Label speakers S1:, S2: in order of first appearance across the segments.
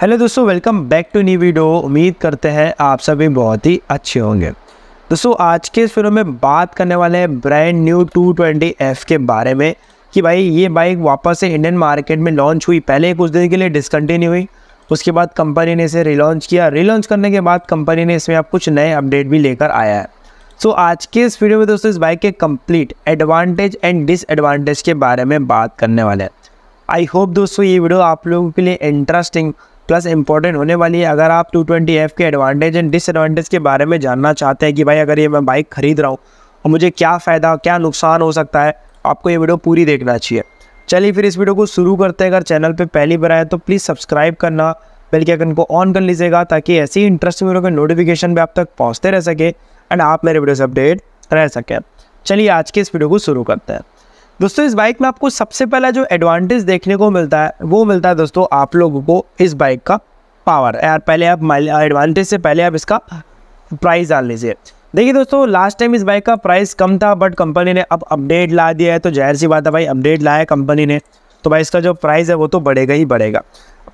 S1: hello दोस्तों welcome back to new video उम्मीद करते हैं आप सभी बहुत ही अच्छे होंगे दोस्तों आज के इस वीडियो में बात करने वाले हैं ब्रांड न्यू एफ के बारे में कि भाई ये बाइक वापस से इंडियन मार्केट में लॉन्च हुई पहले कुछ दिन के लिए डिसकंटिन्यू हुई उसके बाद कंपनी ने इसे रिलॉन्च किया रिलॉन्च करने के बाद कंपनी ने इसमें आप कुछ नए अपडेट भी लेकर आया है सो so, आज के इस वीडियो में दोस्तों इस बाइक के कंप्लीट एडवांटेज एंड डिसएडवांटेज के बारे में बात करने वाले हैं आई होप दोस्तों ये वीडियो आप लोगों के लिए इंटरेस्टिंग प्लस इंपॉर्टेंट होने वाली है अगर आप 220F के एडवांटेज एंड डिसएडवांटेज के बारे में जानना चाहते हैं कि भाई अगर ये मैं बाइक खरीद रहा हूँ और मुझे क्या फ़ायदा क्या नुकसान हो सकता है आपको ये वीडियो पूरी देखना चाहिए चलिए फिर इस वीडियो को शुरू करते हैं अगर चैनल पर पहली बार आए तो प्लीज़ सब्सक्राइब करना बल्कि अगर इनको ऑन कर लीजिएगा ताकि ऐसी ही इंटरेस्टिंग वीडियो के नोटिफिकेशन भी आप तक पहुँचते रह सके एंड आप मेरे वीडियो से अपडेट रह सकें चलिए आज के इस वीडियो को शुरू करते हैं दोस्तों इस बाइक में आपको सबसे पहला जो एडवांटेज देखने को मिलता है वो मिलता है दोस्तों आप लोगों को इस बाइक का पावर यार पहले आप एडवांटेज से पहले आप इसका प्राइस डाल लीजिए देखिए दोस्तों लास्ट टाइम इस बाइक का प्राइस कम था बट कंपनी ने अब अपडेट ला दिया है तो जाहिर सी बात है भाई अपडेट लाया कंपनी ने तो भाई इसका जो प्राइस है वो तो बढ़ेगा ही बढ़ेगा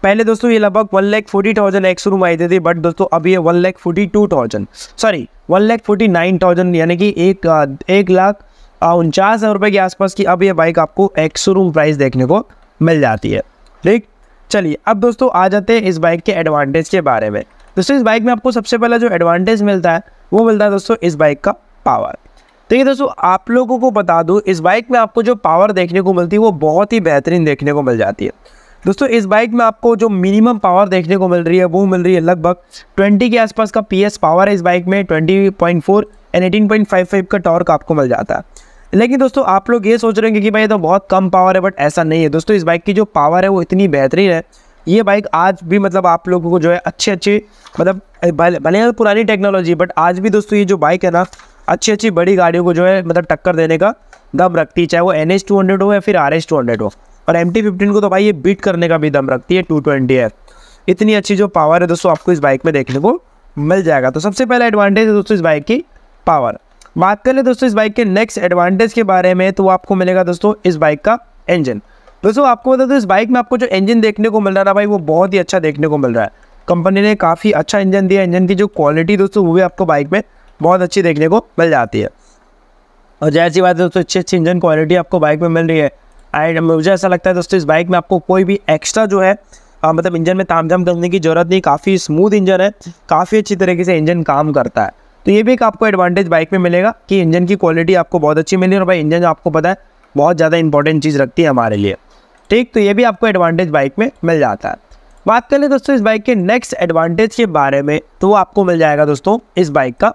S1: पहले दोस्तों ये लगभग वन लैख फोर्टी थाउजेंड एक रूम आई थी बट दोस्तों अब ये one lakh forty two thousand sorry one lakh forty nine thousand यानी कि एक एक लाख उनचास हज़ार रुपये के आसपास की अब ये बाइक आपको एक शोरूम प्राइस देखने को मिल जाती है ठीक चलिए अब दोस्तों आ जाते हैं इस बाइक के एडवांटेज के बारे में दोस्तों इस बाइक में आपको सबसे पहला जो एडवांटेज मिलता है वो मिलता है दोस्तों इस बाइक का पावर ठीक है दोस्तों आप लोगों को बता दूँ इस बाइक में आपको जो पावर देखने को मिलती है वो बहुत ही बेहतरीन देखने को मिल जाती है दोस्तों इस बाइक में आपको जो मिनिमम पावर देखने को मिल रही है वो मिल रही है लगभग 20 के आसपास का पीएस पावर है इस बाइक में 20.4 एंड 18.55 का टॉर्क आपको मिल जाता है लेकिन दोस्तों आप लोग ये सोच रहे होंगे कि भाई ये तो बहुत कम पावर है बट ऐसा नहीं है दोस्तों इस बाइक की जो पावर है वो इतनी बेहतरीन है ये बाइक आज भी मतलब आप लोगों को जो है अच्छी अच्छी मतलब भले पुरानी टेक्नोलॉजी बट आज भी दोस्तों ये जो बाइक है ना अच्छी अच्छी बड़ी गाड़ियों को जो है मतलब टक्कर देने का दम रखती है चाहे वो एन एच टू हंड्रेड हो या फिर आर एच टू हंड्रेड हो और एम टी फिफ्टीन को तो भाई ये बीट करने का भी दम रखती है टू ट्वेंटी है इतनी अच्छी जो पावर है दोस्तों आपको इस बाइक में देखने को मिल जाएगा तो सबसे पहला एडवांटेज है दोस्तों इस बाइक की पावर बात कर ले दोस्तों इस बाइक के नेक्स्ट एडवांटेज के बारे में तो आपको मिलेगा दोस्तों इस बाइक का इंजन दोस्तों आपको बता दो इस बाइक में आपको जो इंजन देखने को मिल रहा है भाई वो बहुत ही अच्छा देखने को मिल रहा है कंपनी ने काफ़ी अच्छा इंजन दिया इंजन की जो क्वालिटी दोस्तों वो भी आपको बाइक में बहुत अच्छी देखने को मिल जाती है और जैसी बात है दोस्तों अच्छी अच्छी इंजन क्वालिटी आपको बाइक में मिल रही है एंड मुझे ऐसा लगता है दोस्तों इस बाइक में आपको कोई भी एक्स्ट्रा जो है आ, मतलब इंजन में ताम करने की जरूरत नहीं काफ़ी स्मूथ इंजन है काफ़ी अच्छी तरीके से इंजन काम करता है तो ये भी एक आपको एडवांटेज बाइक में मिलेगा कि इंजन की क्वालिटी आपको बहुत अच्छी मिली और भाई इंजन आपको पता है बहुत ज़्यादा इंपॉर्टेंट चीज़ रखती है हमारे लिए ठीक तो ये भी आपको एडवांटेज बाइक में मिल जाता है बात कर लें दोस्तों इस बाइक के नेक्स्ट एडवांटेज के बारे में तो वो आपको मिल जाएगा दोस्तों इस बाइक का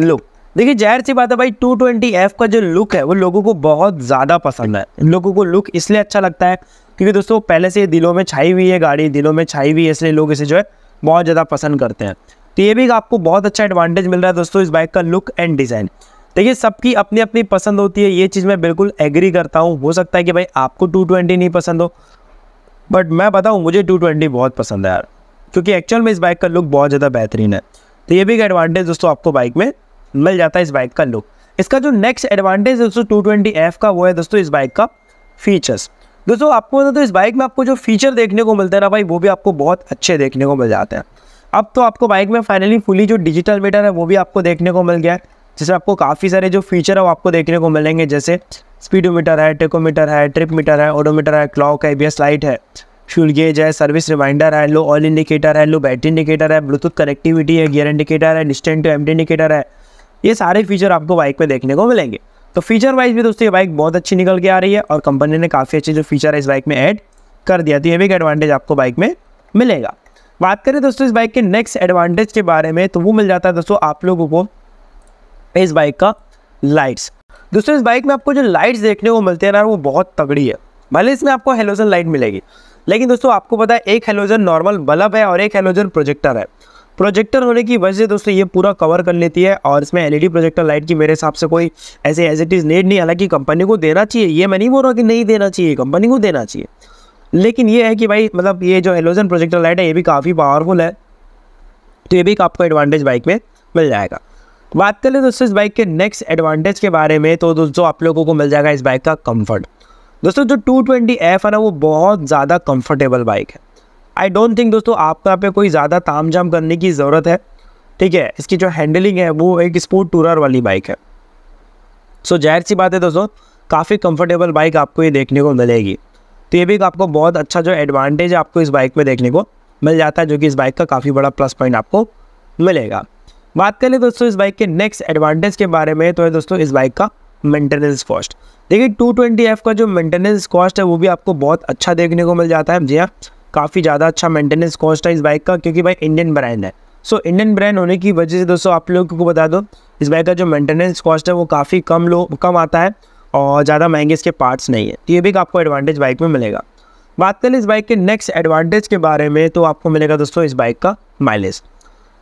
S1: लुक देखिए जाहिर सी बात है भाई 220F का जो लुक है वो लोगों को बहुत ज़्यादा पसंद है लोगों को लुक इसलिए अच्छा लगता है क्योंकि दोस्तों पहले से दिलों में छाई हुई है गाड़ी दिलों में छाई हुई है इसलिए लोग इसे जो है बहुत ज़्यादा पसंद करते हैं तो ये भी आपको बहुत अच्छा एडवांटेज मिल रहा है दोस्तों इस बाइक का लुक एंड डिज़ाइन देखिए सबकी अपनी अपनी पसंद होती है ये चीज़ मैं बिल्कुल एग्री करता हूँ हो सकता है कि भाई आपको 220 नहीं पसंद हो बट मैं बताऊँ मुझे 220 बहुत पसंद है यार क्योंकि एक्चुअल में इस बाइक का लुक बहुत ज़्यादा बेहतरीन है तो ये भी एक एडवांटेज दोस्तों आपको बाइक में मिल जाता है इस बाइक का लुक इसका जो नेक्स्ट एडवांटेज दोस्तों टू ट्वेंटी एफ का वो है दोस्तों इस बाइक का फीचर्स दोस्तों आपको बता मतलब तो इस बाइक में आपको जो फीचर देखने को मिलता है ना भाई वो भी आपको बहुत अच्छे देखने को मिल जाते हैं अब तो आपको बाइक में फाइनली फुली जो डिजिटल मीटर है वो भी आपको देखने को मिल गया है जिसमें आपको काफ़ी सारे जो फीचर है वो आपको देखने को मिलेंगे जैसे स्पीडोमीटर है टेकोमीटर है ट्रिप मीटर है ऑडोमीटर है क्लॉक है बी लाइट है फ्यूल गेज है सर्विस रिमाइंडर है लो ऑयल इंडिकेटर है लो बैटरी इंडिकेटर है ब्लूटूथ कनेक्टिविटी है गियर इंडिकेटर है डिस्टेंट टू एम इंडिकेटर है ये सारे फीचर आपको बाइक में देखने को मिलेंगे तो फीचर वाइज भी दोस्तों ये बाइक बहुत अच्छी निकल के आ रही है और कंपनी ने काफ़ी अच्छे जो फीचर है इस बाइक में ऐड कर दिया तो ये भी एक एडवांटेज आपको बाइक में मिलेगा बात करें दोस्तों इस बाइक के नेक्स्ट एडवांटेज के बारे में तो वो मिल जाता है दोस्तों आप लोगों को इस बाइक का लाइट्स दोस्तों इस बाइक में आपको जो लाइट्स देखने को मिलते हैं ना वो बहुत तगड़ी है भले इसमें आपको हेलोजन लाइट मिलेगी लेकिन दोस्तों आपको पता है एक हेलोजन नॉर्मल बल्ब है और एक हेलोजन प्रोजेक्टर है प्रोजेक्टर होने की वजह से दोस्तों ये पूरा कवर कर लेती है और इसमें एलईडी प्रोजेक्टर लाइट की मेरे हिसाब से कोई ऐसे एज इट इज़ नीड नहीं हालांकि कंपनी को देना चाहिए ये मैं नहीं बोल रहा कि नहीं देना चाहिए कंपनी को देना चाहिए लेकिन ये है कि भाई मतलब ये जो एलोजन प्रोजेक्टर लाइट है ये भी काफ़ी पावरफुल है तो ये भी एक आपको एडवांटेज बाइक में मिल जाएगा बात कर लें दोस्तों इस बाइक के नेक्स्ट एडवांटेज के बारे में तो दोस्तों आप लोगों को मिल जाएगा इस बाइक का कम्फर्ट दोस्तों जो टू ट्वेंटी एफ है ना वो बहुत ज़्यादा कम्फर्टेबल बाइक है आई डोंट थिंक दोस्तों आपको यहाँ पे कोई ज़्यादा ताम जाम करने की ज़रूरत है ठीक है इसकी जो हैंडलिंग है वो एक स्पोर्ट टूरर वाली बाइक है सो so, जाहिर सी बात है दोस्तों काफ़ी कंफर्टेबल बाइक आपको ये देखने को मिलेगी तो ये भी एक आपको बहुत अच्छा जो एडवांटेज आपको इस बाइक में देखने को मिल जाता है जो कि इस बाइक का काफ़ी बड़ा प्लस पॉइंट आपको मिलेगा बात कर लें दोस्तों इस बाइक के नेक्स्ट एडवांटेज के बारे में तो है दोस्तों इस बाइक का मेंटेनेंस कॉस्ट देखिए 220F का जो मेंटेनेंस कॉस्ट है वो भी आपको बहुत अच्छा देखने को मिल जाता है जी हाँ काफ़ी ज़्यादा अच्छा मेंटेनेंस कॉस्ट है इस बाइक का क्योंकि भाई इंडियन ब्रांड है सो so, इंडियन ब्रांड होने की वजह से दोस्तों आप लोगों को बता दो इस बाइक का जो मेंटेनेंस कॉस्ट है वो काफ़ी कम लो कम आता है और ज़्यादा महंगे इसके पार्ट्स नहीं है तो ये भी आपको एडवांटेज बाइक में मिलेगा बात करें इस बाइक के नेक्स्ट एडवांटेज के बारे में तो आपको मिलेगा दोस्तों इस बाइक का माइलेज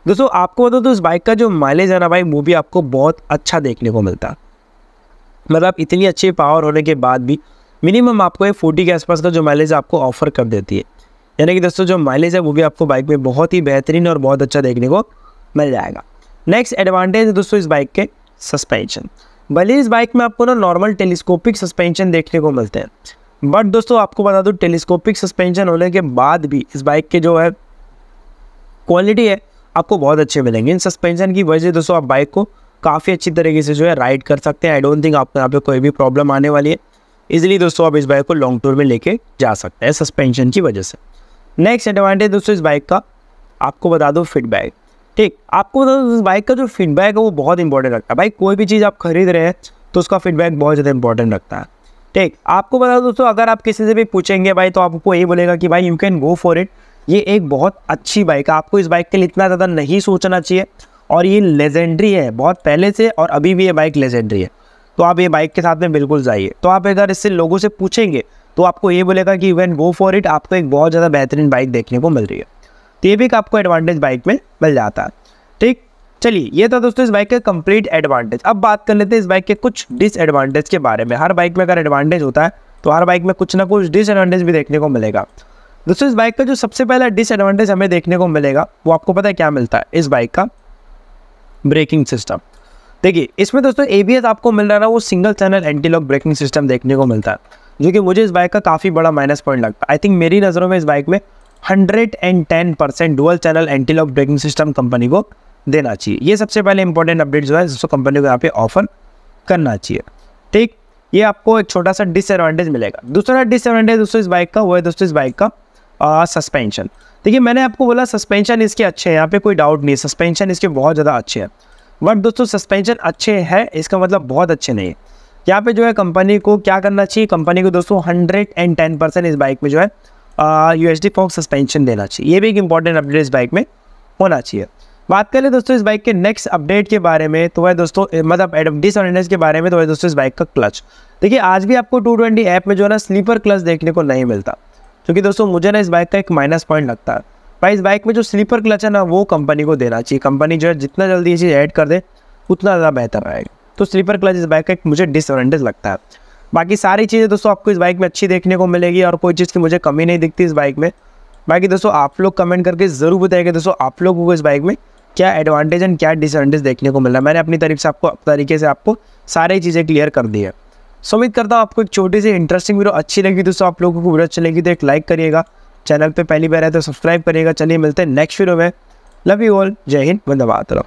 S1: दोस्तों आपको बता दो तो इस बाइक का जो माइलेज है ना भाई वो भी आपको बहुत अच्छा देखने को मिलता मतलब इतनी अच्छी पावर होने के बाद भी मिनिमम आपको ये फोर्टी के आसपास का जो माइलेज आपको ऑफर कर देती है यानी कि दोस्तों जो माइलेज है वो भी आपको बाइक में बहुत ही बेहतरीन और बहुत अच्छा देखने को मिल जाएगा नेक्स्ट एडवांटेज है दोस्तों इस बाइक के सस्पेंशन भले इस बाइक में आपको ना नॉर्मल टेलीस्कोपिक सस्पेंशन देखने को मिलते हैं बट दोस्तों आपको बता दूँ टेलीस्कोपिक सस्पेंशन होने के बाद भी इस बाइक के जो है क्वालिटी है आपको बहुत अच्छे मिलेंगे इन सस्पेंशन की वजह से दोस्तों आप बाइक को काफ़ी अच्छी तरीके से जो है राइड कर सकते हैं आई डोंट थिंक आपको यहाँ पे कोई भी प्रॉब्लम आने वाली है इजीली दोस्तों आप इस बाइक को लॉन्ग टूर में लेके जा सकते हैं सस्पेंशन की वजह से नेक्स्ट एडवांटेज दोस्तों इस बाइक का आपको बता दो फीडबैक ठीक आपको बता दो बाइक का जो फीडबैक है वो बहुत इंपॉर्टेंट रखता है भाई कोई भी चीज़ आप खरीद रहे हैं तो उसका फीडबैक बहुत ज़्यादा इंपॉर्टेंट रखता है ठीक आपको बता दोस्तों अगर आप किसी से भी पूछेंगे भाई तो आपको यही बोलेगा कि भाई you can go for it ये एक बहुत अच्छी बाइक है आपको इस बाइक के लिए इतना ज़्यादा नहीं सोचना चाहिए और ये लेजेंड्री है बहुत पहले से और अभी भी ये बाइक लेजेंड्री है तो आप ये बाइक के साथ में बिल्कुल जाइए तो आप अगर इससे लोगों से पूछेंगे तो आपको ये बोलेगा कि you can go for it आपको एक बहुत ज़्यादा बेहतरीन बाइक देखने को मिल रही है तो ये भी एक आपको एडवांटेज बाइक में मिल जाता है ठीक चलिए ये था दोस्तों इस बाइक का कंप्लीट एडवांटेज अब बात कर लेते हैं इस बाइक के कुछ डिसएडवांटेज के बारे में हर बाइक में अगर एडवांटेज होता है तो हर बाइक में कुछ ना कुछ डिसएडवांटेज भी देखने को मिलेगा दोस्तों इस बाइक का जो सबसे पहला डिसएडवांटेज हमें देखने को मिलेगा वो आपको पता है क्या मिलता है इस बाइक का ब्रेकिंग सिस्टम देखिए इसमें दोस्तों ए आपको मिल रहा है वो single channel anti lock braking system देखने को मिलता है जो कि मुझे इस बाइक का काफ़ी बड़ा माइनस पॉइंट लगता है आई थिंक मेरी नज़रों में इस बाइक में hundred and ten percent dual channel anti lock braking system company को देना चाहिए ये सबसे पहले इंपॉर्टेंट अपडेट जो है जिसको कंपनी को यहाँ पे ऑफर करना चाहिए ठीक ये आपको एक छोटा सा डिसएडवांटेज मिलेगा दूसरा डिसएडवांटेज दोस्तों इस बाइक का वो है दोस्तों इस बाइक का सस्पेंशन देखिए मैंने आपको बोला सस्पेंशन इसके अच्छे हैं यहाँ पे कोई डाउट नहीं है सस्पेंशन इसके बहुत ज़्यादा अच्छे हैं बट दोस्तों सस्पेंशन अच्छे हैं इसका मतलब बहुत अच्छे नहीं है यहाँ पे जो है कंपनी को क्या करना चाहिए कंपनी को दोस्तों हंड्रेड एंड टेन परसेंट इस बाइक में जो है U H D fork suspension देना चाहिए ये भी एक इंपॉर्टेंट अपडेट इस बाइक में होना चाहिए बात करें दोस्तों इस बाइक के नेक्स्ट अपडेट के बारे में तो वह दोस्तों मतलब डिसऑर्डिनेस के बारे में तो वह दोस्तों इस बाइक का क्लच देखिए आज भी आपको 220 ऐप में जो है ना स्लीपर क्लच देखने को नहीं मिलता क्योंकि दोस्तों मुझे ना इस बाइक का एक माइनस पॉइंट लगता है भाई इस बाइक में जो स्लीपर क्लच है ना वो कंपनी को देना चाहिए कंपनी जो है जितना जल्दी ये चीज़ ऐड कर दे उतना ज़्यादा बेहतर आएगा तो स्लीपर क्लच इस बाइक का एक मुझे डिसऑर्डेंटेज लगता है बाकी सारी चीज़ें दोस्तों आपको इस बाइक में अच्छी देखने को मिलेगी और कोई चीज़ की मुझे कमी नहीं दिखती इस बाइक में बाकी दोस्तों आप लोग कमेंट करके ज़रूर बताएंगे दोस्तों आप लोग को इस बाइक में क्या एडवांटेज एंड क्या डिसएडवांटेज देखने को मिल रहा है मैंने अपनी तरफ से आपको तरीके से आपको सारी चीज़ें क्लियर कर दी है सो उम्मीद करता हूँ आपको एक छोटी सी इंटरेस्टिंग वीडियो अच्छी लगी दोस्तों आप लोगों को वीडियो अच्छी लगी तो एक लाइक करिएगा चैनल पर पहली बार है तो सब्सक्राइब करिएगा चलिए मिलते हैं नेक्स्ट वीडियो में लव यू ऑल जय हिंद वंदे मातरम